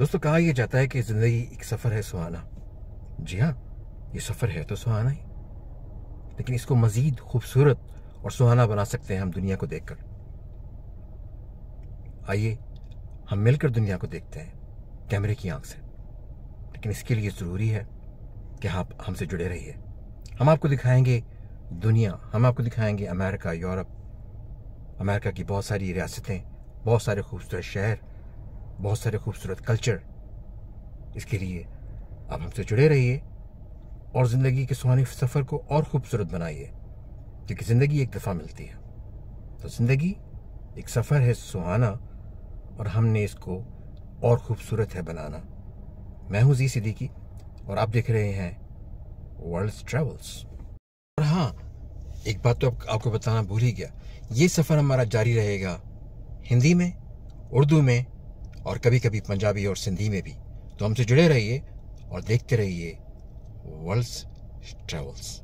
दोस्तों कहा यह जाता है कि जिंदगी एक सफर है सुहाना जी हाँ ये सफर है तो सुहाना ही लेकिन इसको मजीद खूबसूरत और सुहाना बना सकते हैं हम दुनिया को देखकर आइए हम मिलकर दुनिया को देखते हैं कैमरे की आंख से लेकिन इसके लिए ज़रूरी है कि आप हमसे जुड़े रहिए हम आपको दिखाएंगे दुनिया हम आपको दिखाएंगे अमेरिका यूरोप अमेरिका की बहुत सारी रियासतें बहुत सारे खूबसूरत शहर बहुत सारे खूबसूरत कल्चर इसके लिए आप हमसे जुड़े रहिए और ज़िंदगी के सुहाने सफ़र को और खूबसूरत बनाइए क्योंकि ज़िंदगी एक दफ़ा मिलती है तो ज़िंदगी एक सफ़र है सुहाना और हमने इसको और ख़ूबसूरत है बनाना मैं हूं जी सिद्दीकी और आप देख रहे हैं वर्ल्ड ट्रेवल्स और हाँ एक बात तो आप, आपको बताना भूल ही गया ये सफ़र हमारा जारी रहेगा हिंदी में उर्दू में और कभी कभी पंजाबी और सिंधी में भी तो हमसे जुड़े रहिए और देखते रहिए वर्ल्ड्स ट्रेवल्स